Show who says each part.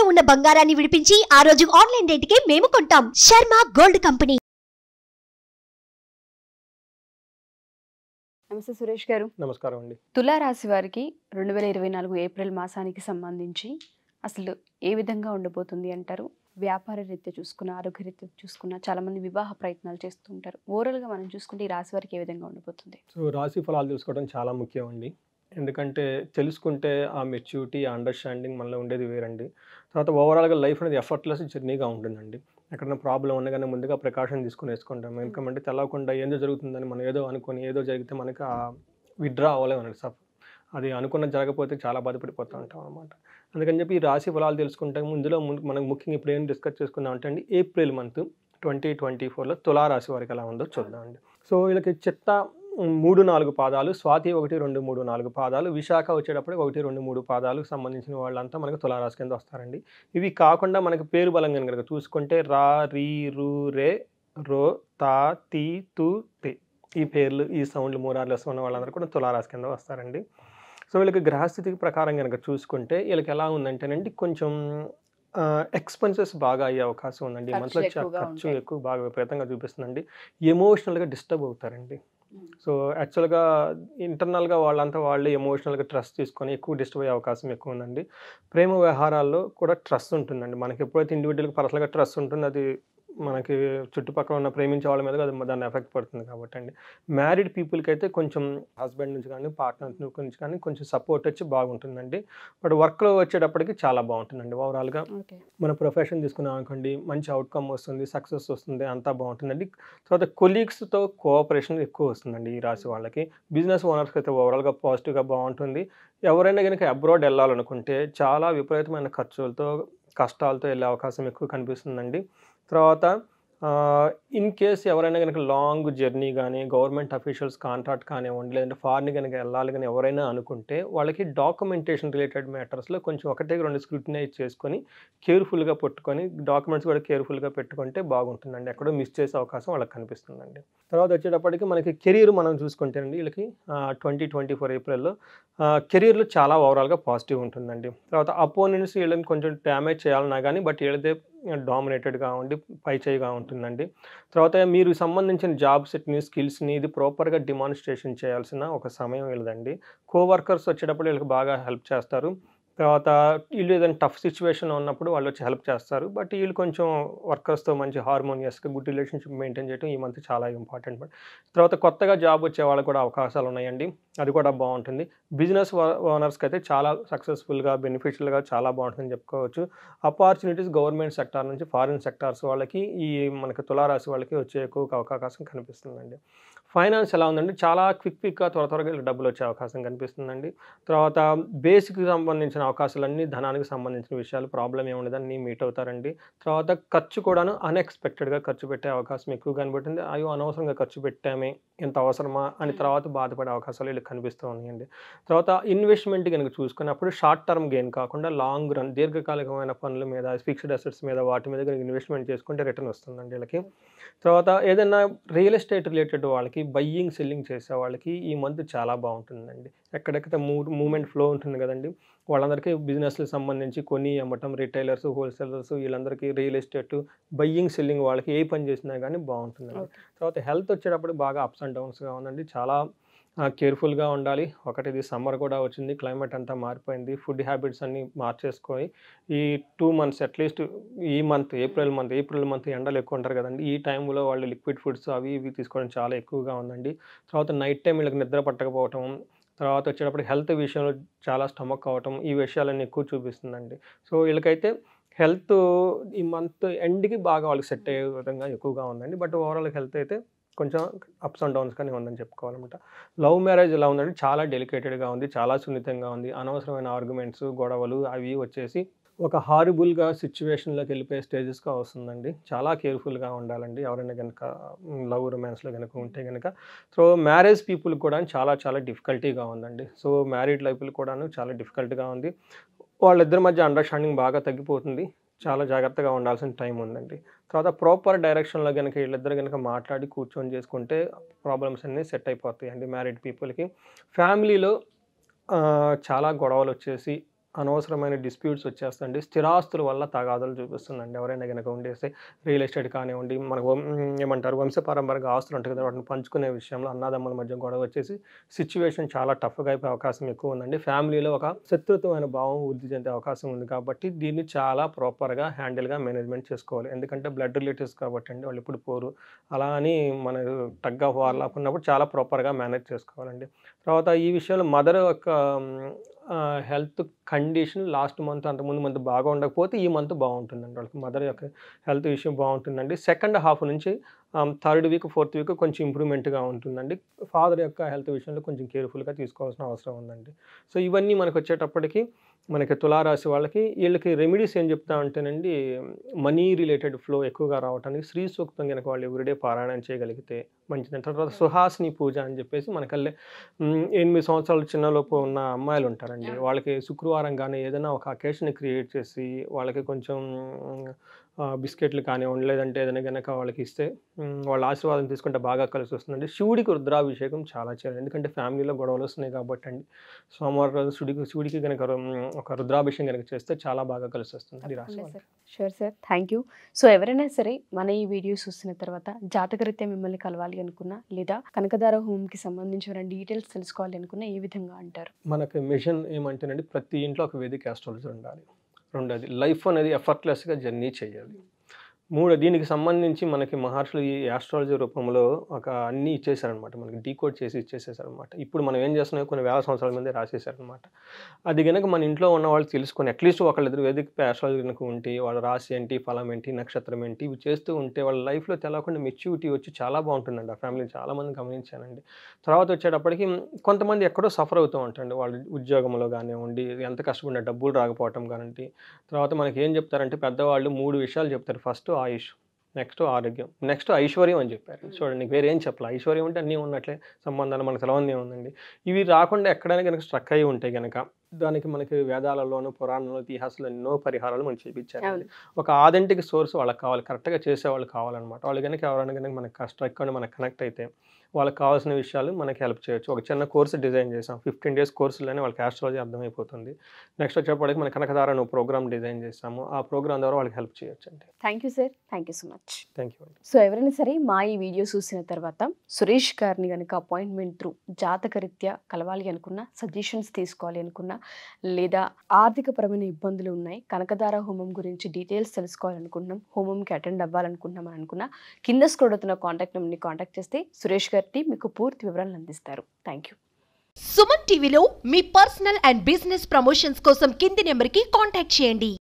Speaker 1: తాకట్టులో ఉన్న బంగారాన్ని విడిపించి ఆ రోజు ఆన్లైన్ కి మేము కొంటాం శర్మ గోల్డ్ కంపెనీ నమస్తే సురేష్ గారు నమస్కారం అండి తులారాశి వారికి రెండు వేల ఇరవై నాలుగు ఏప్రిల్ మాసానికి సంబంధించి అసలు ఏ విధంగా ఉండబోతుంది అంటారు వ్యాపార రీత్యా చూసుకున్న ఆరోగ్య రీత్యా చూసుకున్న చాలా మంది వివాహ ప్రయత్నాలు చేస్తుంటారు ఓవరాల్గా మనం చూసుకుంటే ఈ రాశి వారికి ఏ విధంగా ఉండబోతుంది
Speaker 2: సో రాశి ఫలాలు తెలుసుకోవడం చాలా ముఖ్యం అండి ఎందుకంటే తెలుసుకుంటే ఆ మెచ్యూరిటీ ఆ అండర్స్టాండింగ్ మనలో ఉండేది వేరండి తర్వాత ఓవరాల్గా లైఫ్ అనేది ఎఫర్ట్లెస్ జర్నీగా ఉంటుందండి ఎక్కడైనా ప్రాబ్లం ఉన్నా కానీ ముందుగా ప్రికాషన్ తీసుకుని వేసుకుంటాం ఎందుకంటే తెలవకుండా ఏదో జరుగుతుందని మనం ఏదో అనుకొని ఏదో జరిగితే మనకి ఆ విత్డ్రా అవ్వలేమన్నది సార్ అది అనుకున్న జరగకపోతే చాలా బాధపడిపోతూ ఉంటాం అనమాట అందుకని చెప్పి ఈ రాశి ఫలాలు ముందులో ముందు మనం ముఖ్యంగా ఇప్పుడు ఏం డిస్కస్ చేసుకుందాం అంటే అండి ఏప్రిల్ మంత్ ట్వంటీ ట్వంటీ ఫోర్లో తులారాశి వారికి ఎలా ఉందో చూద్దామండి సో వీళ్ళకి చిత్త మూడు నాలుగు పాదాలు స్వాతి ఒకటి రెండు మూడు నాలుగు పాదాలు విశాఖ వచ్చేటప్పుడు ఒకటి రెండు మూడు పాదాలకు సంబంధించిన వాళ్ళంతా మనకు తులారాశి కింద వస్తారండి ఇవి కాకుండా మనకు పేరు బలంగా కనుక చూసుకుంటే రా రీ రూ రే రో తా తీ తు తే ఈ పేర్లు ఈ సౌండ్లు మూరార్లెస్ ఉన్న వాళ్ళందరూ కూడా తులారాశి కింద వస్తారండి సో వీళ్ళకి గ్రహస్థితికి ప్రకారం కనుక చూసుకుంటే వీళ్ళకి ఎలా ఉందంటేనండి కొంచెం ఎక్స్పెన్సెస్ బాగా అయ్యే అవకాశం ఉందండి మనసులో ఖర్చు ఎక్కువ బాగా విపరీతంగా చూపిస్తుందండి ఎమోషనల్గా డిస్టర్బ్ అవుతారండి సో యాక్చువల్గా ఇంటర్నల్గా వాళ్ళంతా వాళ్ళే ఎమోషనల్గా ట్రస్ట్ తీసుకొని ఎక్కువ డిస్టర్బ్ అయ్యే అవకాశం ఎక్కువ ఉందండి ప్రేమ వ్యవహారాల్లో కూడా ట్రస్ట్ ఉంటుందండి మనకి ఎప్పుడైతే ఇండివిజువల్గా పర్సనల్గా ట్రస్ట్ ఉంటుందో అది మనకి చుట్టుపక్కల ఉన్న ప్రేమించే వాళ్ళ మీద అది దాన్ని ఎఫెక్ట్ పడుతుంది కాబట్టి అండి మ్యారీడ్ పీపుల్కి అయితే కొంచెం హస్బెండ్ నుంచి కానీ పార్ట్నర్ నుంచి కానీ కొంచెం సపోర్ట్ వచ్చి బాగుంటుందండి బట్ వర్క్లో వచ్చేటప్పటికి చాలా బాగుంటుందండి ఓవరాల్గా మన ప్రొఫెషన్ తీసుకున్నాం అనుకోండి మంచి అవుట్కమ్ వస్తుంది సక్సెస్ వస్తుంది అంతా బాగుంటుందండి తర్వాత కొలీగ్స్తో కోఆపరేషన్ ఎక్కువ వస్తుందండి ఈ రాశి వాళ్ళకి బిజినెస్ ఓనర్స్కి అయితే ఓవరాల్గా పాజిటివ్గా బాగుంటుంది ఎవరైనా కనుక అబ్రాడ్ వెళ్ళాలనుకుంటే చాలా విపరీతమైన ఖర్చులతో కష్టాలతో వెళ్ళే అవకాశం ఎక్కువ కనిపిస్తుందండి తర్వాత ఇన్ కేస్ ఎవరైనా కనుక లాంగ్ జర్నీ కానీ గవర్నమెంట్ అఫీషియల్స్ కాంట్రాక్ట్ కానివ్వండి లేదంటే ఫారిన్ కనుక వెళ్ళాలి కానీ ఎవరైనా అనుకుంటే వాళ్ళకి డాక్యుమెంటేషన్ రిలేటెడ్ మ్యాటర్స్లో కొంచెం ఒకటే రెండు స్క్రూటినైజ్ చేసుకొని కేర్ఫుల్గా పెట్టుకొని డాక్యుమెంట్స్ కూడా కేర్ఫుల్గా పెట్టుకుంటే బాగుంటుందండి ఎక్కడో మిస్ చేసే అవకాశం వాళ్ళకి కనిపిస్తుందండి తర్వాత వచ్చేటప్పటికి మనకి కెరీర్ మనం చూసుకుంటేనండి వీళ్ళకి ట్వంటీ ట్వంటీ ఫోర్ ఏప్రిల్లో కెరీర్లో చాలా ఓవరాల్గా పాజిటివ్ ఉంటుందండి తర్వాత అపోనెంట్స్ వీళ్ళని కొంచెం డ్యామేజ్ చేయాలన్నా కానీ బట్ వీళ్ళదే డామినేటెడ్గా ఉండి పై చేయిగా ఉంటుందండి తర్వాత మీరు సంబంధించిన జాబ్ సెట్ని స్కిల్స్ని ఇది ప్రాపర్గా డిమాన్స్ట్రేషన్ చేయాల్సిన ఒక సమయం వెళ్ళదండి కోవర్కర్స్ వచ్చేటప్పుడు వీళ్ళకి బాగా హెల్ప్ చేస్తారు తర్వాత వీళ్ళు ఏదైనా టఫ్ సిచ్యువేషన్లో ఉన్నప్పుడు వాళ్ళు వచ్చి హెల్ప్ చేస్తారు బట్ వీళ్ళు కొంచెం వర్కర్స్తో మంచి హార్మోనియస్గా గుడ్ రిలేషన్షిప్ మెయింటైన్ చేయడం ఈ మంత్ చాలా ఇంపార్టెంట్ బట్ తర్వాత కొత్తగా జాబ్ వచ్చే వాళ్ళకి కూడా అవకాశాలు ఉన్నాయండి అది కూడా బాగుంటుంది బిజినెస్ ఓనర్స్కి అయితే చాలా సక్సెస్ఫుల్గా బెనిఫిషియల్గా చాలా బాగుంటుందని చెప్పుకోవచ్చు అపార్చునిటీస్ గవర్నమెంట్ సెక్టార్ నుంచి ఫారిన్ సెక్టార్స్ వాళ్ళకి ఈ మనకి తులారాశి వాళ్ళకి వచ్చే ఎక్కువ అవకాశం కనిపిస్తుందండి ఫైనాన్స్ ఎలా ఉందండి చాలా క్విక్ క్విక్గా త్వర త్వరగా డబ్బులు వచ్చే అవకాశం కనిపిస్తుందండి తర్వాత బేసిక్కి సంబంధించిన అవకాశాలన్నీ ధనానికి సంబంధించిన విషయాలు ప్రాబ్లం ఏముండదని మీట్ అవుతారండి తర్వాత ఖర్చు కూడాను అన్ఎక్స్పెక్టెడ్గా ఖర్చు పెట్టే అవకాశం ఎక్కువ కనిపెట్టింది అయ్యో అనవసరంగా ఖర్చు పెట్టామే ఎంత అవసరమా అని తర్వాత బాధపడే అవకాశాలు వీళ్ళకి కనిపిస్తూ ఉన్నాయండి తర్వాత ఇన్వెస్ట్మెంట్ కనుక చూసుకున్నప్పుడు షార్ట్ టర్మ్ గెయిన్ కాకుండా లాంగ్ రన్ దీర్ఘకాలికమైన పనుల మీద ఫిక్స్డ్ అసెట్స్ మీద వాటి మీద కనుక ఇన్వెస్ట్మెంట్ చేసుకుంటే రిటర్న్ వస్తుందండి వీళ్ళకి తర్వాత ఏదైనా రియల్ ఎస్టేట్ రిలేటెడ్ వాళ్ళకి వాళ్ళకి బయ్యింగ్ సెల్లింగ్ చేసే వాళ్ళకి ఈ మంత్ చాలా బాగుంటుందండి ఎక్కడెక్కడ మూ మూమెంట్ ఫ్లో ఉంటుంది కదండి వాళ్ళందరికీ బిజినెస్కి సంబంధించి కొని అమ్మటం రిటైలర్స్ హోల్సేలర్స్ వీళ్ళందరికీ రియల్ ఎస్టేట్ బయ్యింగ్ సెల్లింగ్ వాళ్ళకి ఏ పని చేసినా కానీ బాగుంటుందండి తర్వాత హెల్త్ వచ్చేటప్పుడు బాగా అప్స్ అండ్ డౌన్స్గా ఉందండి చాలా కేర్ఫుల్గా ఉండాలి ఒకటి ఇది సమ్మర్ కూడా వచ్చింది క్లైమేట్ అంతా మారిపోయింది ఫుడ్ హ్యాబిట్స్ అన్నీ మార్చేసుకొని ఈ టూ మంత్స్ అట్లీస్ట్ ఈ month April month April month ఎండలు ఎక్కువ ఉంటారు కదండి ఈ టైంలో వాళ్ళు లిక్విడ్ ఫుడ్స్ అవి ఇవి తీసుకోవడం చాలా ఎక్కువగా ఉందండి తర్వాత నైట్ టైం వీళ్ళకి నిద్ర పట్టకపోవటం తర్వాత వచ్చేటప్పుడు హెల్త్ విషయంలో చాలా స్టమక్ అవటం ఈ విషయాలన్నీ ఎక్కువ చూపిస్తుందండి సో వీళ్ళకైతే హెల్త్ ఈ మంత్ ఎండ్కి బాగా వాళ్ళకి సెట్ అయ్యే విధంగా ఎక్కువగా ఉందండి బట్ ఓవరాల్ హెల్త్ అయితే కొంచెం అప్స్ అండ్ డౌన్స్ కానీ ఉందని చెప్పుకోవాలన్నమాట లవ్ మ్యారేజ్ ఎలా ఉందంటే చాలా డెలికేటెడ్గా ఉంది చాలా సున్నితంగా ఉంది అనవసరమైన ఆర్గ్యుమెంట్స్ గొడవలు అవి వచ్చేసి ఒక హారిబుల్గా సిచ్యువేషన్లోకి వెళ్ళిపోయే స్టేజెస్గా వస్తుందండి చాలా కేర్ఫుల్గా ఉండాలండి ఎవరైనా కనుక లవ్ రొమాన్స్లో కనుక ఉంటే కనుక సో మ్యారేజ్ పీపుల్ కూడా చాలా చాలా డిఫికల్టీగా ఉందండి సో మ్యారీడ్ లైఫ్లు కూడాను చాలా డిఫికల్ట్గా ఉంది వాళ్ళిద్దరి మధ్య అండర్స్టాండింగ్ బాగా తగ్గిపోతుంది చాలా జాగ్రత్తగా ఉండాల్సిన టైం ఉందండి తర్వాత ప్రాపర్ డైరెక్షన్లో కనుక వీళ్ళిద్దరు కనుక మాట్లాడి కూర్చొని చేసుకుంటే ప్రాబ్లమ్స్ అన్నీ సెట్ అయిపోతాయి అండి మ్యారీడ్ పీపుల్కి ఫ్యామిలీలో చాలా గొడవలు వచ్చేసి అనవసరమైన డిస్ప్యూట్స్ వచ్చేస్తుంది స్థిరాస్తుల వల్ల తగాదాలు చూపిస్తుందండి ఎవరైనా కనుక ఉండేస్తే రియల్ ఎస్టేట్ కానివ్వండి మనకు ఏమంటారు వంశపారంపరక ఆస్తులు ఉంటాయి కదా వాటిని పంచుకునే విషయంలో అన్నదమ్ముల మధ్య గొడవ వచ్చేసి సిచ్యువేషన్ చాలా టఫ్గా అయిపోయే అవకాశం ఎక్కువ ఉందండి ఫ్యామిలీలో ఒక శత్రుత్వమైన భావం వృద్ధి చెందే అవకాశం ఉంది కాబట్టి దీన్ని చాలా ప్రాపర్గా హ్యాండిల్గా మేనేజ్మెంట్ చేసుకోవాలి ఎందుకంటే బ్లడ్ రిలేటివ్స్ కాబట్టి అండి వాళ్ళు ఇప్పుడు పోరు అలా అని మన టగ్ ఆఫ్ వార్ ఉన్నప్పుడు చాలా ప్రాపర్గా మేనేజ్ చేసుకోవాలండి తర్వాత ఈ విషయంలో మదర్ యొక్క హెల్త్ కండిషన్ లాస్ట్ మంత్ అంతకుముందు మంత్ బాగా ఉండకపోతే ఈ మంత్ బాగుంటుందండి వాళ్ళకి మదర్ యొక్క హెల్త్ ఇష్యూ బాగుంటుందండి సెకండ్ హాఫ్ నుంచి థర్డ్ వీక్ ఫోర్త్ వీక్ కొంచెం ఇంప్రూవ్మెంట్గా ఉంటుందండి ఫాదర్ యొక్క హెల్త్ విషయంలో కొంచెం కేర్ఫుల్గా తీసుకోవాల్సిన అవసరం ఉందండి సో ఇవన్నీ మనకు వచ్చేటప్పటికి మనకి తులారాశి వాళ్ళకి వీళ్ళకి రెమెడీస్ ఏం చెప్తా అంటేనండి మనీ రిలేటెడ్ ఫ్లో ఎక్కువగా రావడానికి శ్రీ సూక్తం కనుక వాళ్ళు ఎవ్రీడే పారాయణం చేయగలిగితే మంచిది తర్వాత సుహాసిని పూజ అని చెప్పేసి మనకల్లే ఎనిమిది సంవత్సరాలు చిన్నలోపు ఉన్న అమ్మాయిలు ఉంటారండి వాళ్ళకి శుక్రవారం కానీ ఏదైనా ఒక అకేషన్ క్రియేట్ చేసి వాళ్ళకి కొంచెం బిస్కెట్లు కానీ ఉండలేదంటే ఏదైనా కనుక వాళ్ళకి ఇస్తే వాళ్ళ ఆశీర్వాదం తీసుకుంటే బాగా కలిసి వస్తుందండి శివుడికి రుద్రాభిషేకం చాలా చేయాలి ఎందుకంటే ఫ్యామిలీలో గొడవలు వస్తున్నాయి కాబట్టి అండి సోమవారం రోజు శివుడికి శివుడికి కనుక ఒక రుద్రాభిషేకం కనుక చేస్తే చాలా బాగా కలిసి వస్తుంది అది
Speaker 1: sure sir thank you so ఎవరైనా సరే మన ఈ వీడియో చూసిన తర్వాత జాతకరీత్యా మిమ్మల్ని కలవాలి అనుకున్నా లేదా కనకదార హోమ్కి సంబంధించిన డీటెయిల్స్ తెలుసుకోవాలి అనుకున్నా ఏ విధంగా అంటారు
Speaker 2: మనకి మిషన్ ఏమంటేనండి ప్రతి ఇంట్లో ఒక వేదిక ఆస్ట్రాలజీ ఉండాలి రెండోది లైఫ్ అనేది ఎఫర్ట్లెస్గా జర్నీ చేయాలి మూడు దీనికి సంబంధించి మనకి మహర్షులు ఈ ఆస్ట్రాలజీ రూపంలో ఒక అన్నీ ఇచ్చేసారనమాట మనకి డీకోడ్ చేసి ఇచ్చేసేసారనమాట ఇప్పుడు మనం ఏం చేస్తున్నాయి కొన్ని వేల సంవత్సరాల మంది రాసేసారనమాట అది కనుక మన ఇంట్లో ఉన్న వాళ్ళు తెలుసుకొని అట్లీస్ట్ ఒకళ్ళిద్దరు వేదిక ఆస్ట్రాలజీ కనుక ఉంటే వాళ్ళు రాసి ఏంటి ఫలం ఏంటి నక్షత్రం ఏంటి ఇవి చేస్తూ ఉంటే వాళ్ళ లైఫ్లో తెలవకుండా మెచ్యూరిటీ వచ్చి చాలా బాగుంటుందండి ఆ ఫ్యామిలీని చాలామంది గమనించానండి తర్వాత వచ్చేటప్పటికి కొంతమంది ఎక్కడో సఫర్ అవుతూ ఉంటారండి వాళ్ళు ఉద్యోగంలో కానివ్వండి ఎంత కష్టపడిన డబ్బులు రాకపోవటం కానివ్వండి తర్వాత మనకి ఏం చెప్తారంటే పెద్దవాళ్ళు మూడు విషయాలు చెప్తారు ఫస్ట్ ఆయుష్ నెక్స్ట్ ఆరోగ్యం నెక్స్ట్ ఐశ్వర్యం అని చెప్పారు చూడండి నీకు వేరేం చెప్పాలి ఐశ్వర్యం అంటే అన్నీ ఉన్నట్లే సంబంధాలు మనకు సెలవు ఉందండి ఇవి రాకుండా ఎక్కడైనా కనుక స్ట్రక్ అయి ఉంటాయి కనుక దానికి మనకి వేదాలలోను పురాణంలో ఇతిహాసంలో ఎన్నో పరిహారాలు మనం చేపించారు ఒక ఆథెంటిక్ సోర్స్ వాళ్ళకి కావాలి కరెక్ట్గా చేసేవాళ్ళు కావాలన్నమాట వాళ్ళు కనుక ఎవరైనా కనుక మనకి కష్టం ఎక్కువ మనకు కనెక్ట్ అయితే వాళ్ళకి కావాల్సిన విషయాలు మనకి హెల్ప్ చేయొచ్చు ఒక చిన్న కోర్సు డిజైన్ చేసాం ఫిఫ్టీన్ డేస్ కోర్సులోనే వాళ్ళకి ఆస్ట్రాలజీ అర్థమైపోతుంది నెక్స్ట్ వచ్చేప్పటికి మన కనకదారను ప్రోగ్రామ్ డిజైన్ చేసాము ఆ ప్రోగ్రామ్ ద్వారా వాళ్ళకి హెల్ప్ చేయొచ్చు అండి
Speaker 1: thank you sir thank you so much thank you so ఎవరైనా సరే మా ఈ వీడియో చూసిన తర్వాత సురేష్ గారిని కనుక అపాయింట్మెంట్ త్రూ జాతకరీత్యా కలవాలి అనుకున్నా సజెషన్స్ తీసుకోవాలి అనుకున్నా లేదా ఆర్థిక పరమైన ఇబ్బందులు ఉన్నాయి కనకదార హోమం గురించి డీటెయిల్స్ తెలుసుకోవాలనుకుంటున్నాం హోమంకి అటెండ్ అవ్వాలనుకుంటున్నాం అనుకున్న అనుకున్నా కింద స్క్రోడ్ అవుతున్న కాంటాక్ట్ నెంబర్ని కాంటాక్ట్ చేస్తే సురేష్ గారి మీకు పూర్తి వివరాలు అందిస్తారు థ్యాంక్ యూ సుమన్ టీవీలో మీ పర్సనల్ అండ్ బిజినెస్ ప్రమోషన్స్ కోసం కింది నెంబర్కి కాంటాక్ట్ చేయండి